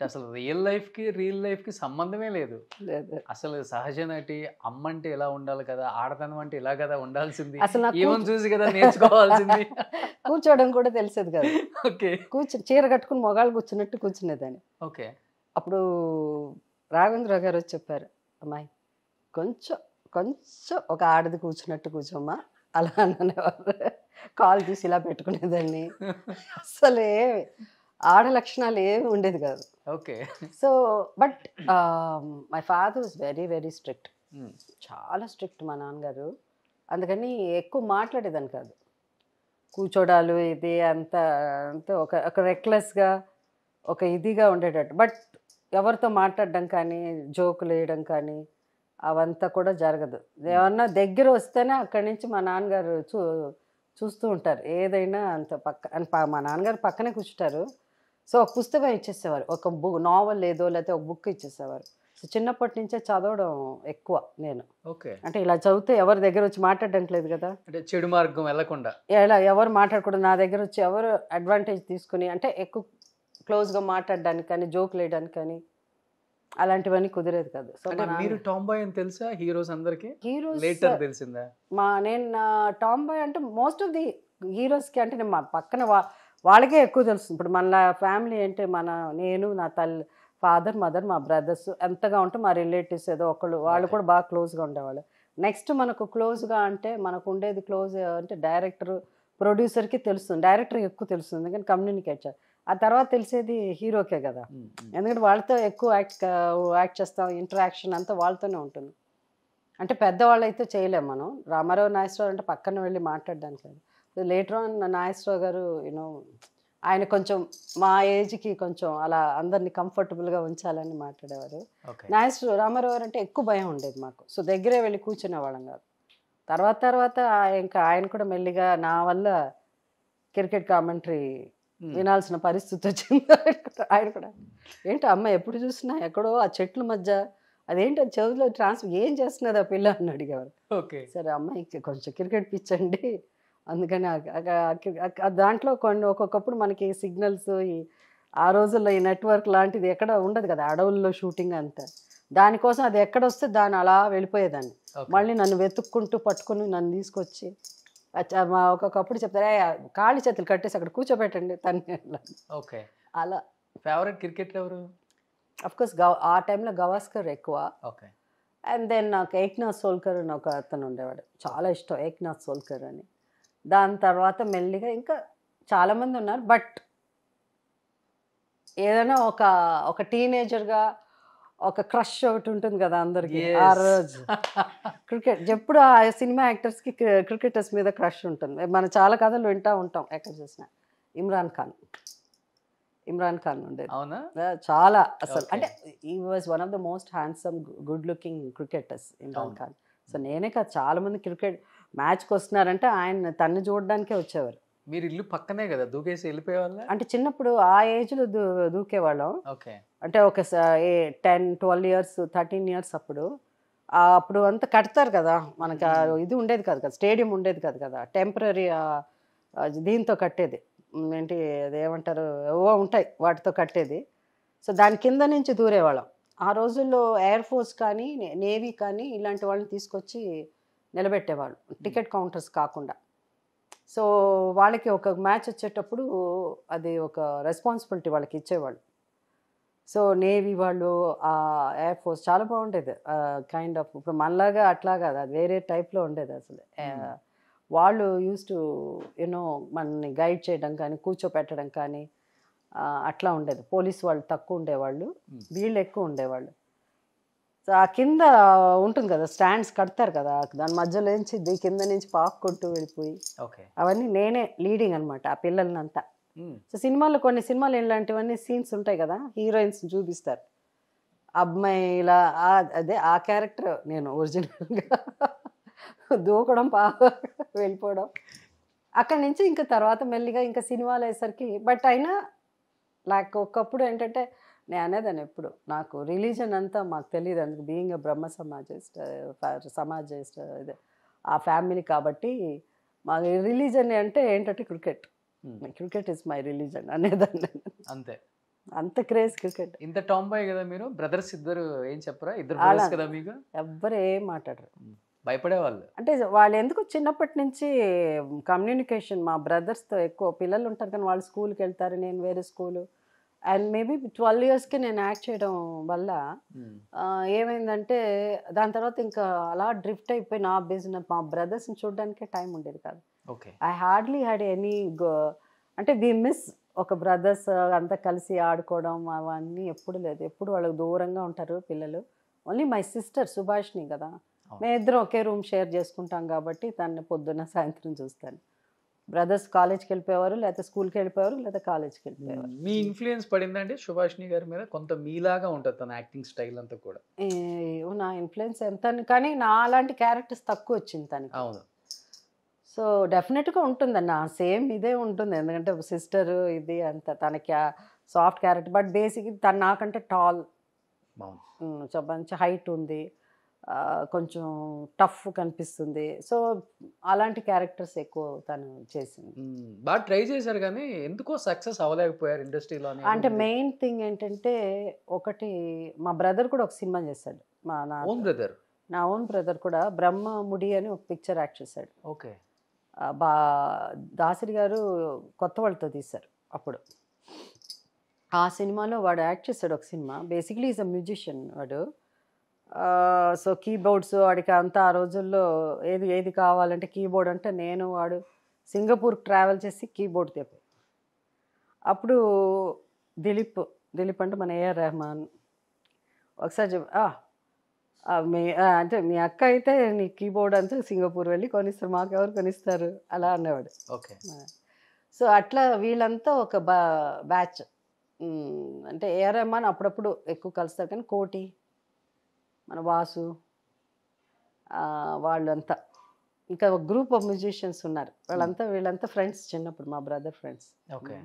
అంటే అసలు రియల్ లైఫ్కి రియల్ లైఫ్కి సంబంధమే లేదు అసలు సహజ నటి అమ్మంటే ఎలా ఉండాలి కదా ఆడతనం అంటే ఇలా కదా ఉండాల్సింది ఏమని చూసి కదా నేర్చుకోవాల్సింది కూర్చోవడం కూడా తెలిసేది కదా ఓకే కూర్చు చీర కట్టుకుని మొగాళ్ళు కూర్చున్నట్టు కూర్చునేదాన్ని ఓకే అప్పుడు రాఘవేంద్ర గారు వచ్చి చెప్పారు అమ్మాయి కొంచెం కొంచెం ఒక ఆడది కూర్చున్నట్టు కూర్చోమ్మా అలా అనేవారు కాల్ తీసి ఇలా పెట్టుకునేదాన్ని అసలే ఆడ లక్షణాలు ఏమి ఉండేది కాదు okay so but my father was very very strict చాలా స్ట్రిక్ట్ మా నాన్నగారు అందుకని ఎక్కువ మాట్లాడేదాన్ని కాదు కూర్చోడాలు ఇది అంత అంత ఒక ఒక రెక్లెస్గా ఒక ఇదిగా ఉండేటట్టు బట్ ఎవరితో మాట్లాడడం కానీ జోకులు వేయడం కానీ అవంతా కూడా జరగదు hmm. ఏమన్నా దగ్గర వస్తేనే అక్కడి నుంచి మా నాన్నగారు చూ చూస్తూ ఉంటారు ఏదైనా అంత పక్క మా నాన్నగారు పక్కనే కూర్చుంటారు సో ఒక పుస్తకం ఇచ్చేసేవారు ఒక బుక్ నావల్ ఏదో లేకపోతే ఒక బుక్ ఇచ్చేసేవారు సో చిన్నప్పటి నుంచే చదవడం ఎక్కువ నేను ఓకే అంటే ఇలా చదివితే ఎవరి దగ్గర వచ్చి మాట్లాడడానికి లేదు కదా అంటే చెడు మార్గం వెళ్లకుండా ఎలా ఎవరు మాట్లాడకూడదు నా దగ్గర వచ్చి ఎవరు అడ్వాంటేజ్ తీసుకుని అంటే ఎక్కువ క్లోజ్గా మాట్లాడడానికి కానీ జోక్ వేయడానికి కానీ అలాంటివన్నీ కుదిరేది కాదు సో మీరు టామ్ అని తెలుసా హీరోస్ అందరికి హీరోస్ లేటర్ తెలిసిందా మా నేను టాంబాయ్ అంటే మోస్ట్ ఆఫ్ ది హీరోస్కి అంటే నేను మా పక్కన వాళ్ళకే ఎక్కువ తెలుస్తుంది ఇప్పుడు మన ఫ్యామిలీ అంటే మన నేను నా తల్లి ఫాదర్ మదర్ మా బ్రదర్స్ ఎంతగా ఉంటే మా రిలేటివ్స్ ఏదో ఒకళ్ళు వాళ్ళు కూడా బాగా క్లోజ్గా ఉండేవాళ్ళు నెక్స్ట్ మనకు క్లోజ్గా అంటే మనకు ఉండేది క్లోజ్ అంటే డైరెక్టర్ ప్రొడ్యూసర్కి తెలుస్తుంది డైరెక్టర్కి ఎక్కువ తెలుస్తుంది ఎందుకంటే కమ్యూనికేట్ ఆ తర్వాత తెలిసేది హీరోకే కదా ఎందుకంటే వాళ్ళతో ఎక్కువ యాక్ట్ యాక్ట్ చేస్తాం ఇంటరాక్షన్ అంతా వాళ్ళతోనే ఉంటుంది అంటే పెద్దవాళ్ళు అయితే చేయలేము మనం రామారావు నాగేశ్వరరావు అంటే పక్కన వెళ్ళి మాట్లాడడానికి లేదు లేటర్ ఆన్ నాగేశ్వరరావు గారు యూనో ఆయన కొంచెం మా ఏజ్కి కొంచెం అలా అందరినీ కంఫర్టబుల్గా ఉంచాలని మాట్లాడేవారు నాగేశ్వరరావు రామారావు గారు అంటే ఎక్కువ భయం ఉండేది మాకు సో దగ్గరే వెళ్ళి కూర్చునేవాళ్ళం కాదు తర్వాత తర్వాత ఇంకా ఆయన కూడా మెల్లిగా నా వల్ల క్రికెట్ కామెంటరీ hmm. వినాల్సిన పరిస్థితి వచ్చింది ఆయన కూడా ఏంటి అమ్మ ఎప్పుడు చూసినా ఎక్కడో ఆ చెట్ల మధ్య అదేంటి అది చదువులో ట్రాన్స్ఫర్ ఏం చేస్తున్నది ఆ పిల్ల అని అడిగేవారు ఓకే సరే అమ్మాయికి కొంచెం క్రికెట్ పిచ్ అండి అందుకని దాంట్లో కొన్ని ఒక్కొక్కప్పుడు మనకి సిగ్నల్స్ ఈ ఆ రోజుల్లో ఈ నెట్వర్క్ లాంటిది ఎక్కడ ఉండదు కదా అడవుల్లో షూటింగ్ అంతా దానికోసం అది ఎక్కడొస్తే దాని అలా వెళ్ళిపోయేదాన్ని మళ్ళీ నన్ను వెతుక్కుంటూ పట్టుకుని నన్ను తీసుకొచ్చి మా ఒక్కొక్కప్పుడు చెప్తారా కాళీ చేతులు కట్టేసి అక్కడ కూర్చోబెట్టండి తన ఓకే అలా ఫేవరెట్ క్రికెట్ ఎవరు అఫ్కోర్స్ గవ ఆ టైంలో గవాస్కర్ ఎక్కువ ఓకే అండ్ దెన్ నాకు ఏక్నాథ్ సోల్కర్ అని ఒక అతను ఉండేవాడు చాలా ఇష్టం ఏక్నాథ్ సోల్కర్ అని దాని తర్వాత మెల్లిగా ఇంకా చాలామంది ఉన్నారు బట్ ఏదైనా ఒక ఒక టీనేజర్గా ఒక క్రష్ ఒకటి ఉంటుంది కదా అందరికీ ఆ రోజు క్రికెట్ ఎప్పుడు ఆ సినిమా యాక్టర్స్కి క్రికెటర్స్ మీద క్రష్ ఉంటుంది మనం చాలా కథలు వింటూ ఉంటాం ఎక్కడ చూసినా ఇమ్రాన్ ఖాన్ ఇమ్రాన్ ఖాన్ ఉండేది అవునా చాలా అసలు అంటే ఈ was one of the most handsome good looking cricketers Imran Khan so నేనే కాదు చాలా మంది క్రికెట్ మ్యాచ్కి వస్తున్నారంటే ఆయన తన్ను చూడడానికే వచ్చేవారు మీరు ఇల్లు పక్కనే కదా దూకేసి వెళ్ళిపోయేవాళ్ళు అంటే చిన్నప్పుడు ఆ ఏజ్లో దూ దూకేవాళ్ళం ఓకే అంటే ఒక ten twelve years thirteen years అప్పుడు అప్పుడు అంతా కడతారు కదా మనకు ఇది ఉండేది కాదు కదా స్టేడియం ఉండేది కాదు కదా టెంపరీ దీంతో కట్టేది ఏంటి అదేమంటారు ఎవో ఉంటాయి వాటితో కట్టేది సో దాని కింద నుంచి దూరేవాళ్ళం ఆ రోజుల్లో ఎయిర్ ఫోర్స్ కానీ నేవీ కానీ ఇలాంటి వాళ్ళని తీసుకొచ్చి నిలబెట్టేవాళ్ళు టికెట్ కౌంటర్స్ కాకుండా సో వాళ్ళకి ఒక మ్యాచ్ వచ్చేటప్పుడు అది ఒక రెస్పాన్సిబిలిటీ వాళ్ళకి ఇచ్చేవాళ్ళు సో నేవీ వాళ్ళు ఆ ఎయిర్ ఫోర్స్ చాలా బాగుండేది కైండ్ ఆఫ్ ఇప్పుడు మనలాగా అట్లా కాదు అది వేరే టైప్లో ఉండేది అసలు వాళ్ళు యూస్ టు యూనో మనని గైడ్ చేయడం కానీ కూర్చోపెట్టడం కానీ అట్లా ఉండేది పోలీస్ వాళ్ళు తక్కువ ఉండేవాళ్ళు hmm. వీళ్ళు ఎక్కువ ఉండేవాళ్ళు ఆ కింద ఉంటుంది కదా స్టాండ్స్ కడతారు కదా దాని మధ్యలో నుంచి కింద నుంచి పాక్కుంటూ వెళ్ళిపోయి అవన్నీ నేనే లీడింగ్ అనమాట ఆ పిల్లల్నంతా సో hmm. సినిమాల్లో కొన్ని సినిమాలు ఇలాంటివన్నీ సీన్స్ ఉంటాయి కదా హీరోయిన్స్ చూపిస్తారు అమ్మాయిలా అదే ఆ క్యారెక్టర్ నేను ఒరిజినల్గా దూకడం పా వెళ్ళిపోవడం అక్కడి నుంచి ఇంకా తర్వాత మెల్లిగా ఇంకా సినిమాలు అయ్యేసరికి బట్ అయినా నాకు ఒకప్పుడు ఏంటంటే నేను అనేదాన్ని ఎప్పుడు నాకు రిలీజన్ అంతా మాకు తెలియదు అందుకు బీయింగ్ బ్రహ్మ సమాజస్ట్ సమాజస్ట్ ఇదే ఆ ఫ్యామిలీ కాబట్టి మా రిలీజన్ అంటే ఏంటంటే cricket cricket is my religion అనేదాన్ని అంతే అంత క్రేజ్ క్రికెట్ ఇంత టాంబాయ్ కదా మీరు బ్రదర్స్ ఇద్దరు ఏం చెప్పరా ఇద్దరు కదా మీకు ఎవ్వరు ఏం మాట్లాడరు hmm. భయపడేవాళ్ళు అంటే వాళ్ళు ఎందుకు చిన్నప్పటి నుంచి కమ్యూనికేషన్ మా బ్రదర్స్తో ఎక్కువ పిల్లలు ఉంటారు కానీ వాళ్ళు స్కూల్కి వెళ్తారు నేను వేరే స్కూలు అండ్ మేబీ ట్వెల్వ్ ఇయర్స్కి నేను యాక్ట్ చేయడం వల్ల ఏమైందంటే దాని తర్వాత ఇంకా అలా డ్రిఫ్ట్ అయిపోయి నా బిజినెస్ మా బ్రదర్స్ని చూడడానికే టైం ఉండేది కాదు ఐ హార్డ్లీ హ్యాడ్ ఎనీ అంటే వి మిస్ ఒక బ్రదర్స్ అంతా కలిసి ఆడుకోవడం అవన్నీ ఎప్పుడు లేదు ఎప్పుడు వాళ్ళకి దూరంగా ఉంటారు పిల్లలు ఓన్లీ మై సిస్టర్ సుభాష్ని కదా మేము ఇద్దరం ఒకే రూమ్ షేర్ చేసుకుంటాం కాబట్టి తను పొద్దున్న సాయంత్రం చూస్తాను బ్రదర్స్ కాలేజ్కి వెళ్ళిపోయేవారు లేకపోతే స్కూల్కి వెళ్ళిపోయారు లేదా కాలేజ్కి వెళ్ళిపోయేవారు మీ ఇన్ఫ్లుయెన్స్ పడిందంటే సుభాష్ని గారి మీద కొంత మీలాగా ఉంటుంది తన యాక్టింగ్ స్టైల్ అంతా కూడా నా ఇన్ఫ్లుయెన్స్ ఎంత కానీ నా అలాంటి క్యారెక్టర్స్ తక్కువ వచ్చింది తనకి అవును సో డెఫినెట్గా ఉంటుంది నా సేమ్ ఇదే ఉంటుంది ఎందుకంటే సిస్టర్ ఇది అంత తనకి సాఫ్ట్ క్యారెక్టర్ బట్ బేసిక్ తను నాకంటే టాల్ మంచి హైట్ ఉంది కొంచెం టఫ్ కనిపిస్తుంది సో అలాంటి క్యారెక్టర్స్ ఎక్కువ తను చేసింది బాగా ట్రై చేశారు కానీ ఎందుకో సక్సెస్ అవ్వలేకపోయారు ఇండస్ట్రీలో అంటే మెయిన్ థింగ్ ఏంటంటే ఒకటి మా బ్రదర్ కూడా ఒక సినిమా చేశాడు మా నా ఓన్ బ్రదర్ నా ఓన్ బ్రదర్ కూడా బ్రహ్మ ముడి అని ఒక పిక్చర్ యాక్ట్ చేశాడు ఓకే బా దాసరి గారు కొత్త వాళ్ళతో తీశారు అప్పుడు ఆ సినిమాలో వాడు యాక్ట్ చేశాడు ఒక cinema basically is a musician వాడు సో కీబోర్డ్స్ వాడికి అంతా ఆ రోజుల్లో ఏది ఏది కావాలంటే కీబోర్డ్ అంటే నేను వాడు సింగపూర్ ట్రావెల్ చేసి కీబోర్డ్ తెప్పి అప్పుడు దిలీప్ దిలీప్ అంటే మన ఏఆర్ రెహమాన్ ఒకసారి మీ అంటే మీ అక్క అయితే నీ కీబోర్డ్ అంతా సింగపూర్ వెళ్ళి కొనిస్తారు మాకు ఎవరు కొనిస్తారు అలా అన్నవాడు ఓకే సో అట్లా వీళ్ళంతా ఒక బ్యాచ్ అంటే ఏఆర్ రెహమాన్ అప్పుడప్పుడు ఎక్కువ కలుస్తారు కానీ కోటి మన వాసు వాళ్ళంతా ఇంకా ఒక గ్రూప్ ఆఫ్ మ్యూజిషియన్స్ ఉన్నారు వాళ్ళంతా వీళ్ళంతా ఫ్రెండ్స్ చిన్నప్పుడు మా బ్రదర్ ఫ్రెండ్స్ ఓకే